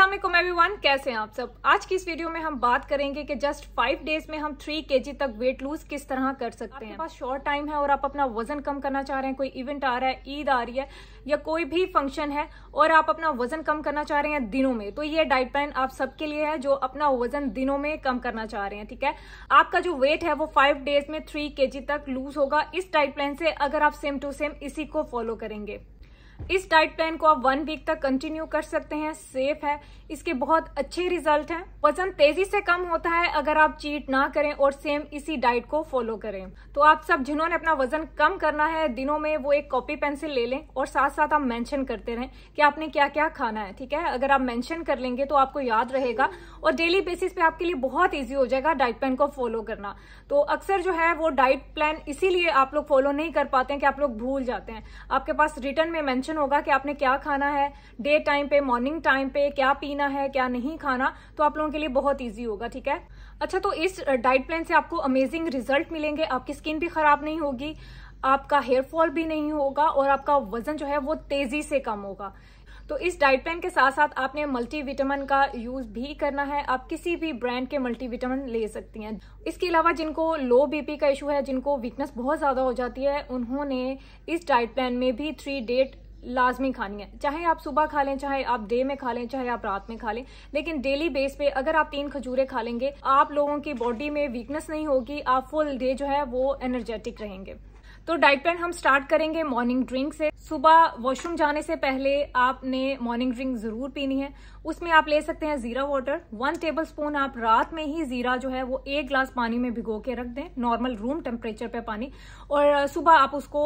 Aslam one कैसे हैं आप सब आज की इस वीडियो में हम बात करेंगे कि जस्ट फाइव डेज में हम थ्री के तक वेट लूज किस तरह कर सकते हैं आपके पास शॉर्ट टाइम है और आप अपना वजन कम करना चाह रहे हैं कोई इवेंट आ रहा है ईद आ रही है या कोई भी फंक्शन है और आप अपना वजन कम करना चाह रहे हैं दिनों में तो ये डाइट प्लान आप सबके लिए है जो अपना वजन दिनों में कम करना चाह रहे हैं ठीक है आपका जो वेट है वो फाइव डेज में थ्री के तक लूज होगा इस डाइट प्लान से अगर आप सेम टू सेम इसी को फॉलो करेंगे इस डाइट प्लान को आप वन वीक तक कंटिन्यू कर सकते हैं सेफ है इसके बहुत अच्छे रिजल्ट हैं वजन तेजी से कम होता है अगर आप चीट ना करें और सेम इसी डाइट को फॉलो करें तो आप सब जिन्होंने अपना वजन कम करना है दिनों में वो एक कॉपी पेंसिल ले लें और साथ साथ आप मेंशन करते रहें कि आपने क्या क्या खाना है ठीक है अगर आप मेंशन कर लेंगे तो आपको याद रहेगा और डेली बेसिस पे आपके लिए बहुत ईजी हो जाएगा डाइट प्लान को फॉलो करना तो अक्सर जो है वो डाइट प्लान इसीलिए आप लोग फॉलो नहीं कर पाते हैं कि आप लोग भूल जाते हैं आपके पास रिटर्न में मेंशन होगा कि आपने क्या खाना है डे टाइम पे मॉर्निंग टाइम पे क्या पीना है क्या नहीं खाना तो आप लोगों के लिए बहुत ईजी होगा ठीक है अच्छा तो इस डाइट प्लान से आपको अमेजिंग रिजल्ट मिलेंगे आपकी स्किन भी खराब नहीं होगी आपका हेयर फॉल भी नहीं होगा और आपका वजन जो है वो तेजी से कम होगा तो इस डाइट प्लान के साथ साथ आपने मल्टीविटामिन का यूज भी करना है आप किसी भी ब्रांड के मल्टीविटामिन ले सकती हैं इसके अलावा जिनको लो बीपी का इशू है जिनको वीकनेस बहुत ज्यादा हो जाती है उन्होंने इस डाइट प्लान में भी थ्री डेट लाजमी खानी है चाहे आप सुबह खा लें चाहे आप डे में खा लें चाहे आप रात में खा लें लेकिन डेली बेस पे अगर आप तीन खजूरें खा लेंगे आप लोगों की बॉडी में वीकनेस नहीं होगी आप फुल डे जो है वो एनर्जेटिक रहेंगे तो डाइट प्लान हम स्टार्ट करेंगे मॉर्निंग ड्रिंक से सुबह वॉशरूम जाने से पहले आपने मॉर्निंग ड्रिंक जरूर पीनी है उसमें आप ले सकते हैं जीरा वाटर वन टेबल स्पून आप रात में ही जीरा जो है वो एक ग्लास पानी में भिगो के रख दें नॉर्मल रूम टेम्परेचर पे पानी और सुबह आप उसको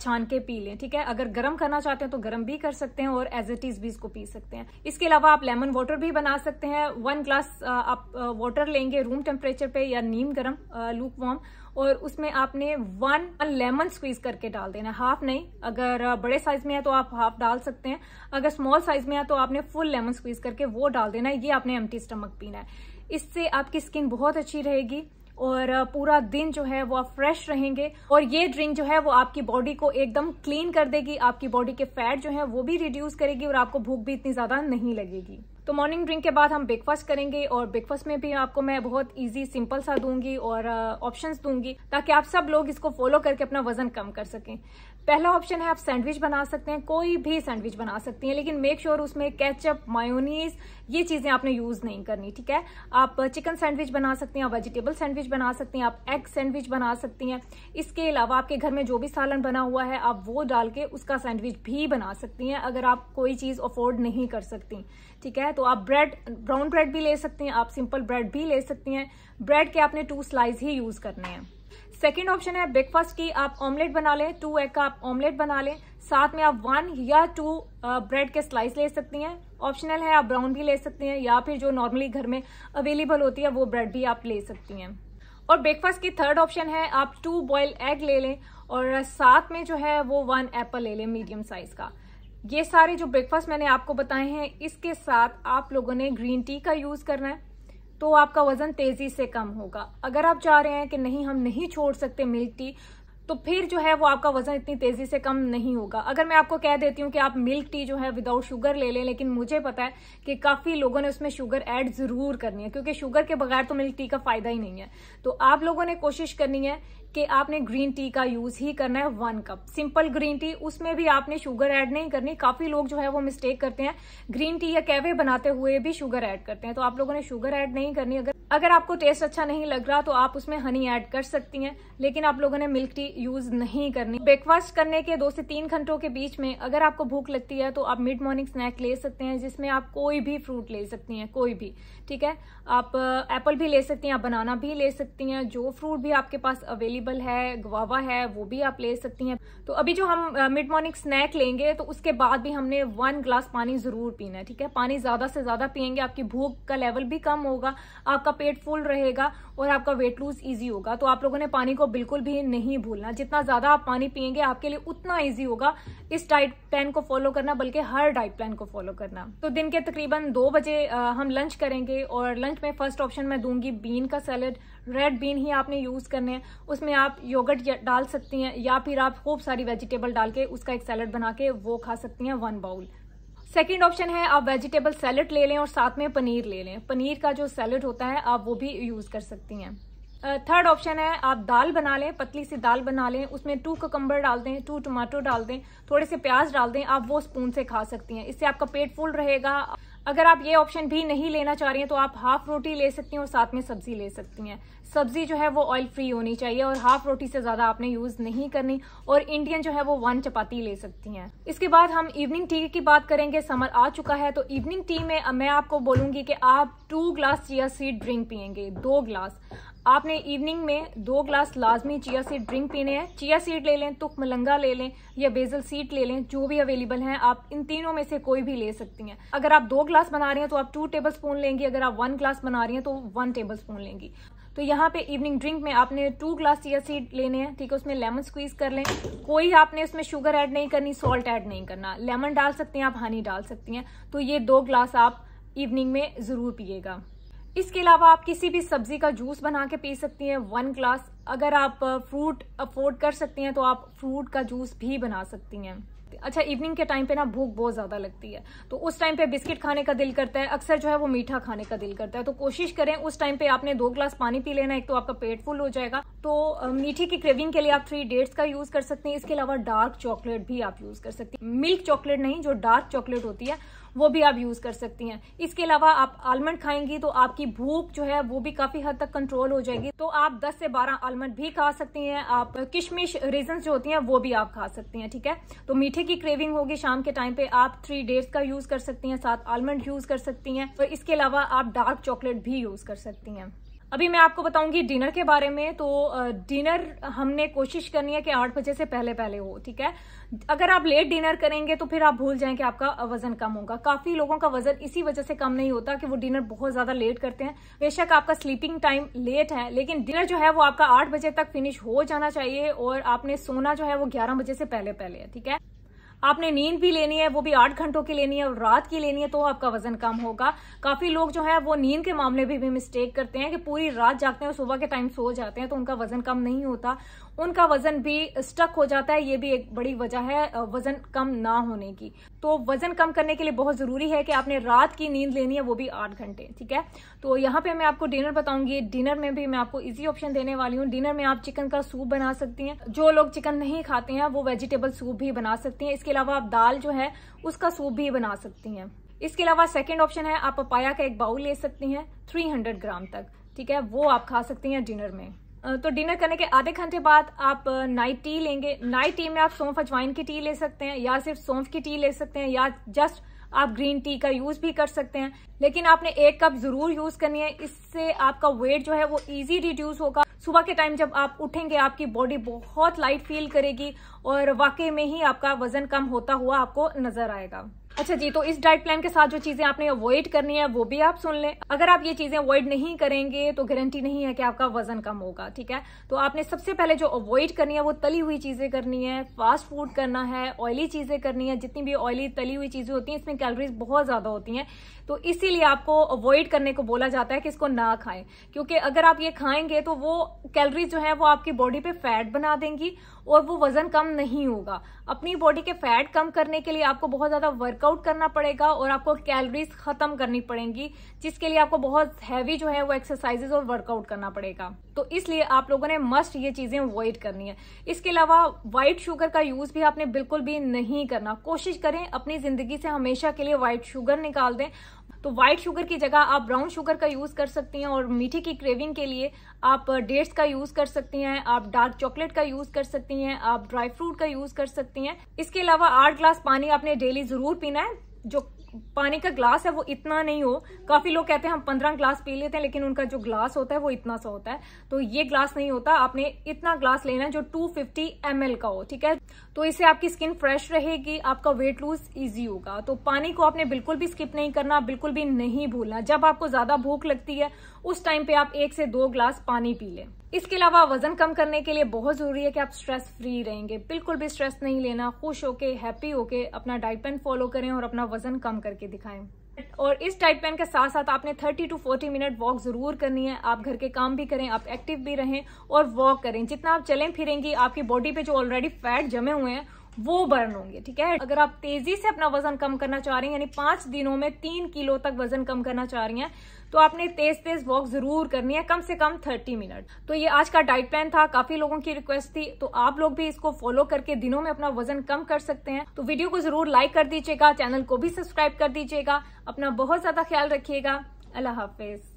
छान के पी लें ठीक है अगर गर्म करना चाहते हैं तो गर्म भी कर सकते हैं और एज इट इज भी इसको पी सकते हैं इसके अलावा आप लेमन वाटर भी बना सकते हैं वन ग्लास आप वाटर लेंगे रूम टेम्परेचर पे या नीम गर्म लूक वॉर्म और उसमें आपने वन लेमन स्क्वीज करके डाल देना हाफ नहीं अगर बड़े साइज में है तो आप हाफ डाल सकते हैं अगर स्मॉल साइज में है तो आपने फुल लेमन स्क्वीज करके वो डाल देना ये आपने एम्टी स्टमक पीना है इससे आपकी स्किन बहुत अच्छी रहेगी और पूरा दिन जो है वो आप फ्रेश रहेंगे और ये ड्रिंक जो है वो आपकी बॉडी को एकदम क्लीन कर देगी आपकी बॉडी के फैट जो है वो भी रिड्यूस करेगी और आपको भूख भी इतनी ज्यादा नहीं लगेगी तो मॉर्निंग ड्रिंक के बाद हम ब्रेकफास्ट करेंगे और ब्रेकफास्ट में भी आपको मैं बहुत इजी सिंपल सा दूंगी और ऑप्शंस uh, दूंगी ताकि आप सब लोग इसको फॉलो करके अपना वजन कम कर सकें पहला ऑप्शन है आप सैंडविच बना सकते हैं कोई भी सैंडविच बना सकती हैं लेकिन मेक श्योर sure उसमें केचप मायोनीज ये चीज़ें आपने यूज़ नहीं करनी ठीक है आप चिकन सैंडविच बना सकती हैं आप वेजिटेबल सैंडविच बना सकती हैं आप एग सैंडविच बना सकती हैं इसके अलावा आपके घर में जो भी सालन बना हुआ है आप वो डाल के उसका सैंडविच भी बना सकती हैं अगर आप कोई चीज़ अफोर्ड नहीं कर सकती ठीक है तो आप ब्रेड ब्राउन ब्रेड भी ले सकती हैं आप सिंपल ब्रेड भी ले सकती हैं ब्रेड के आपने टू स्लाइस ही यूज़ करने हैं सेकेंड ऑप्शन है ब्रेकफास्ट की आप ऑमलेट बना लें टू एग का आप ऑमलेट बना लें साथ में आप वन या टू ब्रेड के स्लाइस ले सकती हैं ऑप्शनल है आप ब्राउन भी ले सकती हैं या फिर जो नॉर्मली घर में अवेलेबल होती है वो ब्रेड भी आप ले सकती हैं और ब्रेकफास्ट की थर्ड ऑप्शन है आप टू बॉयल एग ले लें और साथ में जो है वो वन एप्पल ले लें मीडियम साइज का ये सारे जो ब्रेकफास्ट मैंने आपको बताए हैं इसके साथ आप लोगों ने ग्रीन टी का यूज़ करना है तो आपका वजन तेजी से कम होगा अगर आप चाह रहे हैं कि नहीं हम नहीं छोड़ सकते मिल्क टी तो फिर जो है वो आपका वजन इतनी तेजी से कम नहीं होगा अगर मैं आपको कह देती हूँ कि आप मिल्क टी जो है विदाउट शुगर ले लें लेकिन मुझे पता है कि काफी लोगों ने उसमें शुगर ऐड जरूर करनी है क्योंकि शुगर के बगैर तो मिल्क टी का फायदा ही नहीं है तो आप लोगों ने कोशिश करनी है कि आपने ग्रीन टी का यूज ही करना है one cup simple green tea उसमें भी आपने शुगर ऐड नहीं करनी काफी लोग जो है वो मिस्टेक करते हैं ग्रीन टी या कैवे बनाते हुए भी शुगर ऐड करते हैं तो आप लोगों ने शुगर ऐड नहीं करनी अगर अगर आपको टेस्ट अच्छा नहीं लग रहा तो आप उसमें हनी ऐड कर सकती हैं लेकिन आप लोगों ने मिल्क टी यूज नहीं करनी ब्रेकफास्ट करने के दो से तीन घंटों के बीच में अगर आपको भूख लगती है तो आप मिड मॉर्निंग स्नैक ले सकते हैं जिसमें आप कोई भी फ्रूट ले सकती हैं कोई भी ठीक है आप एप्पल भी ले सकती हैं आप बनाना भी ले सकती हैं जो फ्रूट भी आपके पास अवेलेबल अवेलेबल है गवावा है वो भी आप ले सकती हैं तो अभी जो हम मिड मॉर्निंग स्नैक लेंगे तो उसके बाद भी हमने वन ग्लास पानी ज़रूर पीना है ठीक है पानी ज़्यादा से ज़्यादा पियेंगे आपकी भूख का लेवल भी कम होगा आपका पेट फुल रहेगा और आपका वेट लूज ईजी होगा तो आप लोगों ने पानी को बिल्कुल भी नहीं भूलना जितना ज़्यादा आप पानी पियेंगे आपके लिए उतना ईजी होगा इस डाइट प्लान को फॉलो करना बल्कि हर डाइट प्लान को फॉलो करना तो दिन के तकरीबन दो बजे हम लंच करेंगे और लंच में फर्स्ट ऑप्शन मैं दूंगी बीन का सैलड रेड बीन ही आपने यूज़ करने हैं उसमें इसमें आप योगर्ट डाल सकती हैं या फिर आप खूब सारी वेजिटेबल डाल के उसका एक सैलड बना के वो खा सकती हैं वन बाउल सेकेंड ऑप्शन है आप वेजिटेबल सैलड ले लें और साथ में पनीर ले लें पनीर का जो सैलड होता है आप वो भी यूज़ कर सकती हैं थर्ड ऑप्शन है आप दाल बना लें पतली सी दाल बना लें उसमें टू ककम्बर डाल दें टू टमाटो डाल दें थोड़े से प्याज डाल दें आप वो स्पून से खा सकती हैं इससे आपका पेट फुल रहेगा अगर आप ये ऑप्शन भी नहीं लेना चाह रही हैं तो आप हाफ रोटी ले सकती हैं और साथ में सब्जी ले सकती हैं सब्जी जो है वो ऑयल फ्री होनी चाहिए और हाफ रोटी से ज़्यादा आपने यूज़ नहीं करनी और इंडियन जो है वो वन चपाती ले सकती हैं इसके बाद हम इवनिंग टी की बात करेंगे समर आ चुका है तो इवनिंग टी में मैं आपको बोलूंगी कि आप two glass chia seed drink पियेंगे दो ग्लास आपने इवनिंग में दो ग्लास लाजमी चिया सीड ड्रिंक पीने हैं चिया सीड ले लें तुख मलंगा ले लें या बेजल सीड ले लें जो भी अवेलेबल हैं आप इन तीनों में से कोई भी ले सकती हैं अगर आप दो ग्लास बना रही हैं तो आप टू टेबल स्पून लेंगी अगर आप वन ग्लास बना रही हैं तो वन टेबल स्पून लेंगी तो यहाँ पे इवनिंग ड्रिंक में आपने टू ग्लास चिया सीड लेने हैं ठीक है उसमें लेमन स्क्वीज कर लें कोई आपने उसमें शुगर ऐड नहीं करनी सॉल्ट ऐड नहीं करना लेमन डाल सकती हैं आप हनी डाल सकती हैं तो ये दो ग्लास आप इवनिंग में ज़रूर पिएगा इसके अलावा आप किसी भी सब्जी का जूस बना के पी सकती हैं वन ग्लास अगर आप फ्रूट uh, अफोर्ड कर सकती हैं तो आप फ्रूट का जूस भी बना सकती हैं है अच्छा इवनिंग के टाइम पे ना भूख बहुत ज़्यादा लगती है तो उस टाइम पे बिस्किट खाने का दिल करता है अक्सर जो है वो मीठा खाने का दिल करता है तो कोशिश करें उस टाइम पे आपने दो ग्लास पानी पी लेना एक तो आपका पेट फुल हो जाएगा तो मीठे की क्रेविंग के लिए आप थ्री डेट्स का यूज़ कर सकते हैं इसके अलावा डार्क चॉकलेट भी आप यूज़ कर सकती हैं मिल्क चॉकलेट नहीं जो डार्क चॉकलेट होती है वो भी आप यूज़ कर सकती हैं इसके अलावा आप आलमंड खाएंगी तो आपकी भूख जो है वो भी काफ़ी हद तक कंट्रोल हो जाएगी तो आप 10 से 12 आलमंड भी खा सकती हैं आप किशमिश रीजन जो होती हैं वो भी आप खा सकती हैं ठीक है तो मीठे की क्रेविंग होगी शाम के टाइम पे आप थ्री डेज का यूज कर सकती हैं साथ आलमंड यूज कर सकती हैं और इसके अलावा आप डार्क चॉकलेट भी यूज कर सकती हैं अभी मैं आपको बताऊंगी डिनर के बारे में तो डिनर हमने कोशिश करनी है कि आठ बजे से पहले पहले हो ठीक है अगर आप लेट डिनर करेंगे तो फिर आप भूल जाएं कि आपका वजन कम होगा काफी लोगों का वजन इसी वजह से कम नहीं होता कि वो डिनर बहुत ज्यादा लेट करते हैं बेशक आपका स्लीपिंग टाइम लेट है लेकिन डिनर जो है वो आपका आठ बजे तक फिनिश हो जाना चाहिए और आपने सोना जो है वो ग्यारह बजे से पहले पहले है ठीक है आपने नींद भी लेनी है वो भी आठ घंटों की लेनी है और रात की लेनी है तो आपका वजन कम होगा काफी लोग जो है वो नींद के मामले में भी, भी मिस्टेक करते हैं कि पूरी रात जागते हैं और सुबह के टाइम सो जाते हैं तो उनका वजन कम नहीं होता उनका वजन भी स्टक हो जाता है ये भी एक बड़ी वजह है वजन कम ना होने की तो वजन कम करने के लिए बहुत जरूरी है कि आपने रात की नींद लेनी है वो भी आठ घंटे ठीक है तो यहाँ पे मैं आपको डिनर बताऊंगी डिनर में भी मैं आपको इजी ऑप्शन देने वाली हूँ डिनर में आप चिकन का सूप बना सकती हैं जो लोग चिकन नहीं खाते हैं वो वेजिटेबल सूप भी बना सकती हैं इसके अलावा आप दाल जो है उसका सूप भी बना सकती हैं इसके अलावा सेकेंड ऑप्शन है आप पपाया का एक बाउल ले सकती हैं थ्री ग्राम तक ठीक है वो आप खा सकती हैं डिनर में तो डिनर करने के आधे घंटे बाद आप नाइट टी लेंगे नाइट टी में आप सौंफ अजवाइन की टी ले सकते हैं या सिर्फ सौंफ की टी ले सकते हैं या जस्ट आप ग्रीन टी का यूज भी कर सकते हैं लेकिन आपने एक कप जरूर यूज करनी है इससे आपका वेट जो है वो इजी रिड्यूस होगा सुबह के टाइम जब आप उठेंगे आपकी बॉडी बहुत लाइट फील करेगी और वाकई में ही आपका वजन कम होता हुआ आपको नजर आएगा अच्छा जी तो इस डाइट प्लान के साथ जो चीजें आपने अवॉइड करनी है वो भी आप सुन लें अगर आप ये चीजें अवॉइड नहीं करेंगे तो गारंटी नहीं है कि आपका वजन कम होगा ठीक है तो आपने सबसे पहले जो अवॉइड करनी है वो तली हुई चीजें करनी है फास्ट फूड करना है ऑयली चीजें करनी है जितनी भी ऑयली तली हुई चीजें होती हैं इसमें कैलोरीज बहुत ज्यादा होती हैं तो इसीलिए आपको अवॉइड करने को बोला जाता है कि इसको ना खाएं क्योंकि अगर आप ये खाएंगे तो वो कैलोरीज जो है वो आपकी बॉडी पे फैट बना देंगी और वो वजन कम नहीं होगा अपनी बॉडी के फैट कम करने के लिए आपको बहुत ज्यादा वर्कआउट करना पड़ेगा और आपको कैलोरीज खत्म करनी पड़ेंगी जिसके लिए आपको बहुत हैवी जो है वो एक्सरसाइजेज और वर्कआउट करना पड़ेगा तो इसलिए आप लोगों ने मस्ट ये चीजें अवॉइड करनी है इसके अलावा व्हाइट शुगर का यूज भी आपने बिल्कुल भी नहीं करना कोशिश करें अपनी जिंदगी से हमेशा के लिए व्हाइट शुगर निकाल दें तो व्हाइट शुगर की जगह आप ब्राउन शुगर का यूज़ कर सकती हैं और मीठे की क्रेविंग के लिए आप डेट्स का यूज़ कर सकती हैं आप डार्क चॉकलेट का यूज़ कर सकती हैं आप ड्राई फ्रूट का यूज़ कर सकती हैं इसके अलावा आठ ग्लास पानी आपने डेली ज़रूर पीना है जो पानी का ग्लास है वो इतना नहीं हो काफ़ी लोग कहते हैं हम पंद्रह ग्लास पी लेते हैं लेकिन उनका जो ग्लास होता है वो इतना सा होता है तो ये ग्लास नहीं होता आपने इतना ग्लास लेना है जो 250 फिफ्टी का हो ठीक है तो इससे आपकी स्किन फ्रेश रहेगी आपका वेट लूज ईजी होगा तो पानी को आपने बिल्कुल भी स्किप नहीं करना बिल्कुल भी नहीं भूलना जब आपको ज़्यादा भूख लगती है उस टाइम पे आप एक से दो ग्लास पानी पी लें इसके अलावा वजन कम करने के लिए बहुत जरूरी है कि आप स्ट्रेस फ्री रहेंगे बिल्कुल भी स्ट्रेस नहीं लेना खुश होके हैप्पी होके अपना डाइट प्लान फॉलो करें और अपना वजन कम करके दिखाएं और इस डाइट प्लान के साथ साथ आपने 30 टू 40 मिनट वॉक जरूर करनी है आप घर के काम भी करें आप एक्टिव भी रहें और वॉक करें जितना आप चलें फिरेंगी आपकी बॉडी पे जो ऑलरेडी फैट जमे हुए हैं वो बर्न होंगे ठीक है अगर आप तेजी से अपना वजन कम करना चाह रही हैं यानी पांच दिनों में तीन किलो तक वजन कम करना चाह रही हैं तो आपने तेज तेज वॉक जरूर करनी है कम से कम थर्टी मिनट तो ये आज का डाइट प्लान था काफी लोगों की रिक्वेस्ट थी तो आप लोग भी इसको फॉलो करके दिनों में अपना वजन कम कर सकते हैं तो वीडियो को जरूर लाइक कर दीजिएगा चैनल को भी सब्सक्राइब कर दीजिएगा अपना बहुत ज्यादा ख्याल रखिएगा अल्लाह हाफिज